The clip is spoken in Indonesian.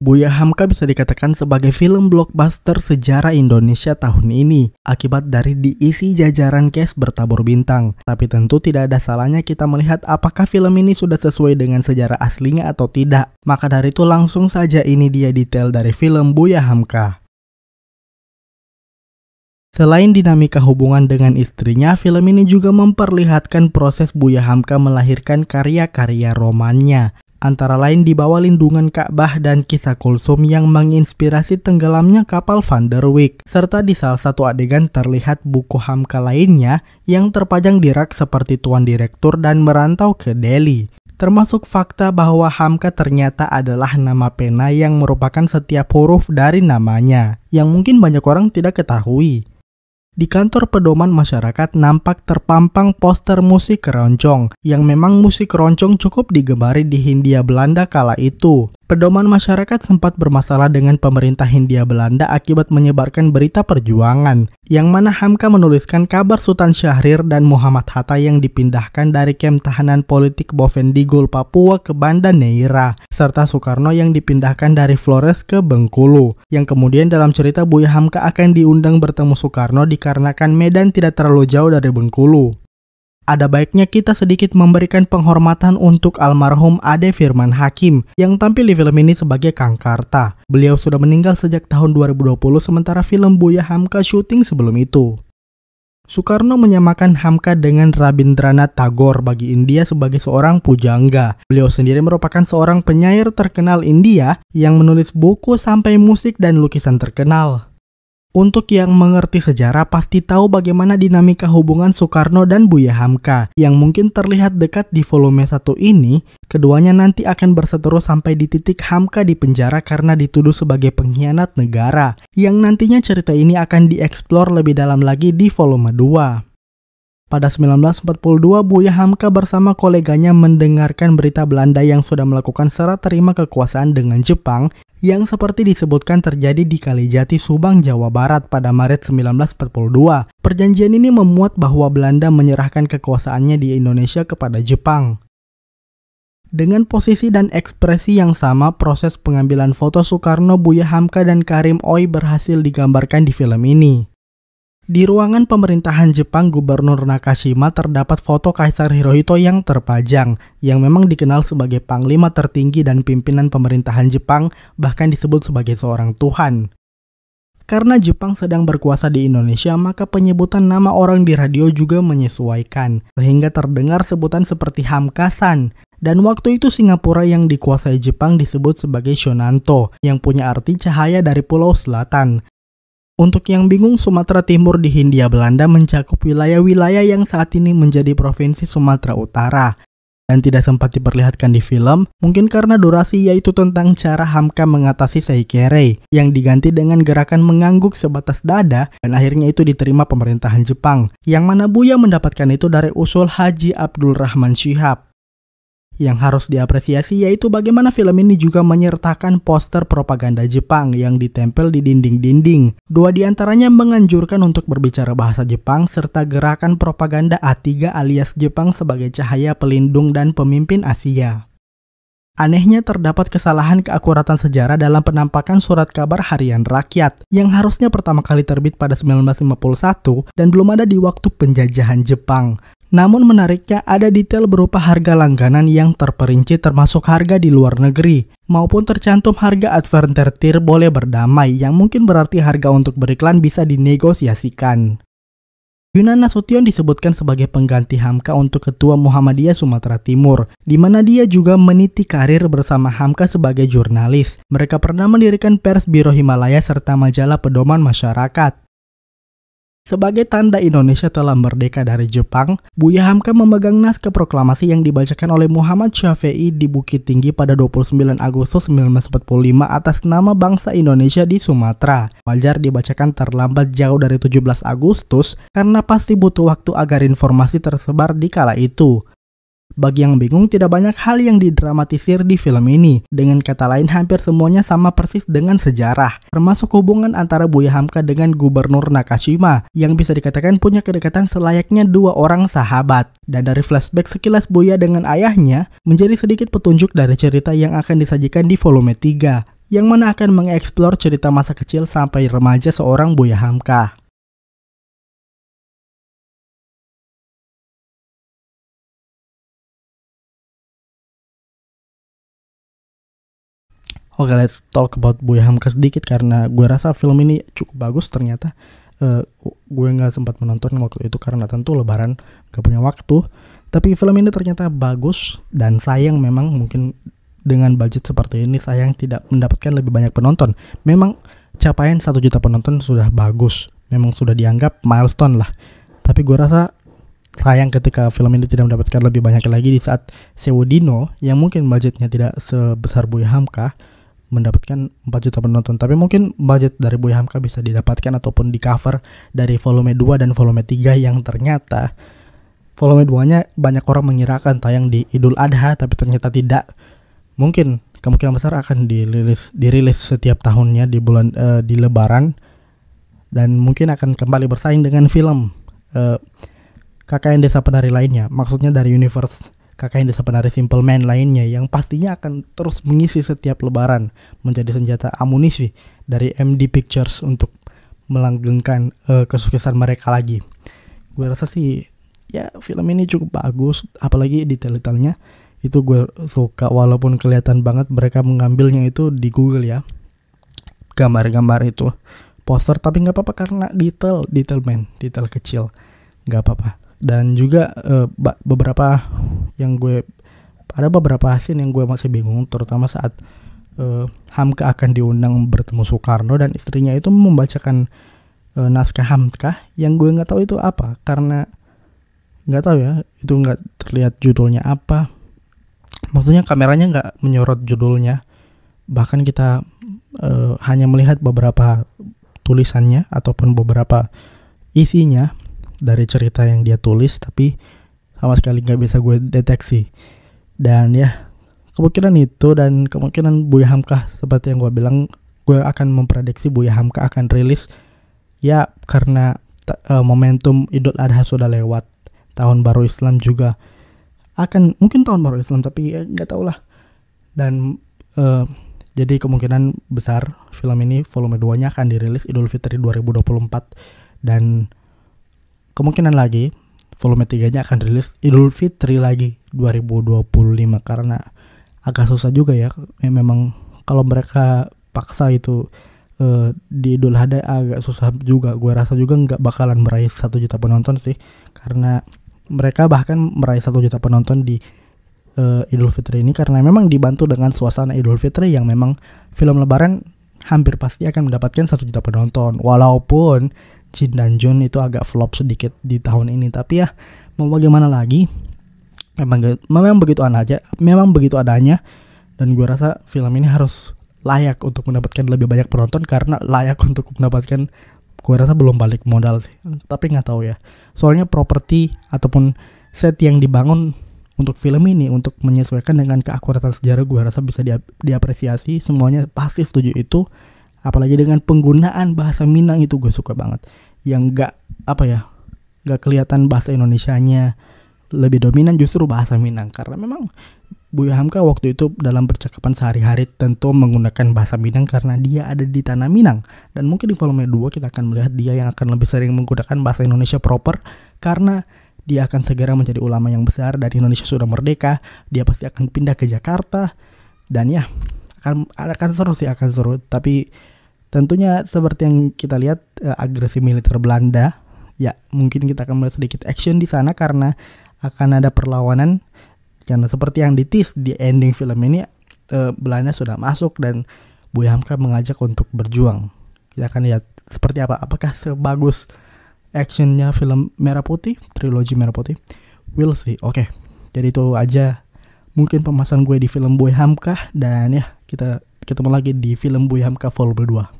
Buya Hamka bisa dikatakan sebagai film blockbuster sejarah Indonesia tahun ini akibat dari diisi jajaran cast bertabur bintang. Tapi tentu tidak ada salahnya kita melihat apakah film ini sudah sesuai dengan sejarah aslinya atau tidak. Maka dari itu langsung saja ini dia detail dari film Buya Hamka. Selain dinamika hubungan dengan istrinya, film ini juga memperlihatkan proses Buya Hamka melahirkan karya-karya romannya antara lain di bawah lindungan Ka'bah dan kisah Kulsum yang menginspirasi tenggelamnya kapal Van der Wijk, serta di salah satu adegan terlihat buku Hamka lainnya yang terpajang di rak seperti tuan direktur dan merantau ke Delhi termasuk fakta bahwa Hamka ternyata adalah nama pena yang merupakan setiap huruf dari namanya, yang mungkin banyak orang tidak ketahui. Di kantor pedoman masyarakat nampak terpampang poster musik keroncong, yang memang musik keroncong cukup digemari di Hindia Belanda kala itu. Pedoman masyarakat sempat bermasalah dengan pemerintah Hindia Belanda akibat menyebarkan berita perjuangan, yang mana Hamka menuliskan kabar Sultan Syahrir dan Muhammad Hatta yang dipindahkan dari kem tahanan politik Bovendigul Papua ke Banda Neira, serta Soekarno yang dipindahkan dari Flores ke Bengkulu, yang kemudian dalam cerita Buya Hamka akan diundang bertemu Soekarno dikarenakan Medan tidak terlalu jauh dari Bengkulu ada baiknya kita sedikit memberikan penghormatan untuk almarhum Ade Firman Hakim yang tampil di film ini sebagai Kang Karta. Beliau sudah meninggal sejak tahun 2020 sementara film Buya Hamka syuting sebelum itu. Soekarno menyamakan Hamka dengan Rabindranath Tagore bagi India sebagai seorang pujangga. Beliau sendiri merupakan seorang penyair terkenal India yang menulis buku sampai musik dan lukisan terkenal. Untuk yang mengerti sejarah pasti tahu bagaimana dinamika hubungan Soekarno dan Buya Hamka yang mungkin terlihat dekat di volume 1 ini, keduanya nanti akan berseteru sampai di titik Hamka di penjara karena dituduh sebagai pengkhianat negara, yang nantinya cerita ini akan dieksplor lebih dalam lagi di volume 2. Pada 1942, Buya Hamka bersama koleganya mendengarkan berita Belanda yang sudah melakukan serah terima kekuasaan dengan Jepang yang seperti disebutkan terjadi di Kalijati, Subang, Jawa Barat pada Maret 1942. Perjanjian ini memuat bahwa Belanda menyerahkan kekuasaannya di Indonesia kepada Jepang. Dengan posisi dan ekspresi yang sama, proses pengambilan foto Soekarno, Buya Hamka, dan Karim Oi berhasil digambarkan di film ini. Di ruangan pemerintahan Jepang, Gubernur Nakashima terdapat foto Kaisar Hirohito yang terpajang, yang memang dikenal sebagai panglima tertinggi dan pimpinan pemerintahan Jepang, bahkan disebut sebagai seorang Tuhan. Karena Jepang sedang berkuasa di Indonesia, maka penyebutan nama orang di radio juga menyesuaikan, sehingga terdengar sebutan seperti Hamkasan. Dan waktu itu Singapura yang dikuasai Jepang disebut sebagai Shonanto, yang punya arti cahaya dari pulau selatan. Untuk yang bingung, Sumatera Timur di Hindia Belanda mencakup wilayah-wilayah yang saat ini menjadi provinsi Sumatera Utara dan tidak sempat diperlihatkan di film, mungkin karena durasi yaitu tentang cara Hamka mengatasi Seikere yang diganti dengan gerakan mengangguk sebatas dada dan akhirnya itu diterima pemerintahan Jepang yang mana Buya mendapatkan itu dari usul Haji Abdul Rahman Syihab. Yang harus diapresiasi yaitu bagaimana film ini juga menyertakan poster propaganda Jepang yang ditempel di dinding-dinding. Dua diantaranya menganjurkan untuk berbicara bahasa Jepang serta gerakan propaganda A3 alias Jepang sebagai cahaya pelindung dan pemimpin Asia. Anehnya terdapat kesalahan keakuratan sejarah dalam penampakan surat kabar harian rakyat yang harusnya pertama kali terbit pada 1951 dan belum ada di waktu penjajahan Jepang. Namun menariknya ada detail berupa harga langganan yang terperinci termasuk harga di luar negeri maupun tercantum harga advert boleh berdamai yang mungkin berarti harga untuk beriklan bisa dinegosiasikan. Yunan Nasution disebutkan sebagai pengganti Hamka untuk Ketua Muhammadiyah Sumatera Timur, di mana dia juga meniti karir bersama Hamka sebagai jurnalis. Mereka pernah mendirikan pers Biro Himalaya serta majalah Pedoman Masyarakat. Sebagai tanda Indonesia telah merdeka dari Jepang, Buya Hamka memegang naskah proklamasi yang dibacakan oleh Muhammad Syafi'i di Bukit Tinggi pada 29 Agustus 1945 atas nama bangsa Indonesia di Sumatera. Wajar dibacakan terlambat jauh dari 17 Agustus karena pasti butuh waktu agar informasi tersebar di kala itu. Bagi yang bingung, tidak banyak hal yang didramatisir di film ini. Dengan kata lain, hampir semuanya sama persis dengan sejarah, termasuk hubungan antara Buya Hamka dengan Gubernur Nakashima, yang bisa dikatakan punya kedekatan selayaknya dua orang sahabat. Dan dari flashback sekilas Buya dengan ayahnya, menjadi sedikit petunjuk dari cerita yang akan disajikan di volume 3, yang mana akan mengeksplor cerita masa kecil sampai remaja seorang Buya Hamka. Oke, okay, let's talk about Boy Hamka sedikit karena gue rasa film ini cukup bagus ternyata. Uh, eh, gue nggak sempat menonton waktu itu karena tentu lebaran gak punya waktu. Tapi film ini ternyata bagus dan sayang memang mungkin dengan budget seperti ini sayang tidak mendapatkan lebih banyak penonton. Memang capaian satu juta penonton sudah bagus, memang sudah dianggap milestone lah. Tapi gue rasa sayang ketika film ini tidak mendapatkan lebih banyak lagi di saat Sewodino yang mungkin budgetnya tidak sebesar Boy Hamka mendapatkan 4 juta penonton tapi mungkin budget dari Boy Hamka bisa didapatkan ataupun di cover dari volume 2 dan volume 3 yang ternyata volume 2 nya banyak orang mengira akan tayang di Idul Adha tapi ternyata tidak mungkin kemungkinan besar akan dirilis dirilis setiap tahunnya di bulan uh, di Lebaran dan mungkin akan kembali bersaing dengan film uh, eh, KKN Desa Penari lainnya maksudnya dari universe kakak desa penari Simple Man lainnya yang pastinya akan terus mengisi setiap lebaran menjadi senjata amunisi dari MD Pictures untuk melanggengkan uh, eh, kesuksesan mereka lagi. Gue rasa sih ya film ini cukup bagus apalagi detail-detailnya itu gue suka walaupun kelihatan banget mereka mengambilnya itu di Google ya gambar-gambar itu poster tapi nggak apa-apa karena detail detail man detail kecil nggak apa-apa dan juga e, beberapa yang gue ada beberapa hasil yang gue masih bingung terutama saat uh, Hamka akan diundang bertemu Soekarno dan istrinya itu membacakan uh, naskah Hamka yang gue nggak tahu itu apa karena nggak tahu ya itu nggak terlihat judulnya apa maksudnya kameranya nggak menyorot judulnya bahkan kita uh, hanya melihat beberapa tulisannya ataupun beberapa isinya dari cerita yang dia tulis tapi sama sekali nggak bisa gue deteksi dan ya kemungkinan itu dan kemungkinan Buya Hamka seperti yang gue bilang gue akan memprediksi Buya Hamka akan rilis ya karena uh, momentum Idul Adha sudah lewat tahun baru Islam juga akan mungkin tahun baru Islam tapi ya nggak tau lah dan uh, jadi kemungkinan besar film ini volume 2 nya akan dirilis Idul Fitri 2024 dan kemungkinan lagi volume 3 nya akan rilis Idul Fitri lagi 2025 karena agak susah juga ya. ya memang kalau mereka paksa itu uh, di Idul Adha agak susah juga gue rasa juga nggak bakalan meraih satu juta penonton sih karena mereka bahkan meraih satu juta penonton di uh, Idul Fitri ini karena memang dibantu dengan suasana Idul Fitri yang memang film Lebaran hampir pasti akan mendapatkan satu juta penonton walaupun Jin dan Jun itu agak flop sedikit di tahun ini tapi ya mau bagaimana lagi memang memang begitu aja memang begitu adanya dan gue rasa film ini harus layak untuk mendapatkan lebih banyak penonton karena layak untuk mendapatkan gue rasa belum balik modal sih tapi nggak tahu ya soalnya properti ataupun set yang dibangun untuk film ini untuk menyesuaikan dengan keakuratan sejarah gue rasa bisa diap diapresiasi semuanya pasti setuju itu apalagi dengan penggunaan bahasa Minang itu gue suka banget yang gak apa ya gak kelihatan bahasa Indonesia-nya lebih dominan justru bahasa Minang karena memang Buya Hamka waktu itu dalam percakapan sehari-hari tentu menggunakan bahasa Minang karena dia ada di tanah Minang dan mungkin di volume 2 kita akan melihat dia yang akan lebih sering menggunakan bahasa Indonesia proper karena dia akan segera menjadi ulama yang besar dari Indonesia sudah merdeka dia pasti akan pindah ke Jakarta dan ya akan akan seru sih akan seru tapi Tentunya seperti yang kita lihat eh, agresi militer Belanda, ya mungkin kita akan melihat sedikit action di sana karena akan ada perlawanan karena seperti yang ditis di ending film ini eh, Belanda sudah masuk dan Bu Hamka mengajak untuk berjuang. Kita akan lihat seperti apa, apakah sebagus actionnya film Merah Putih, trilogi Merah Putih. We'll see. Oke, okay. jadi itu aja mungkin pemasan gue di film Boy Hamka dan ya kita ketemu lagi di film Boy Hamka Vol 2.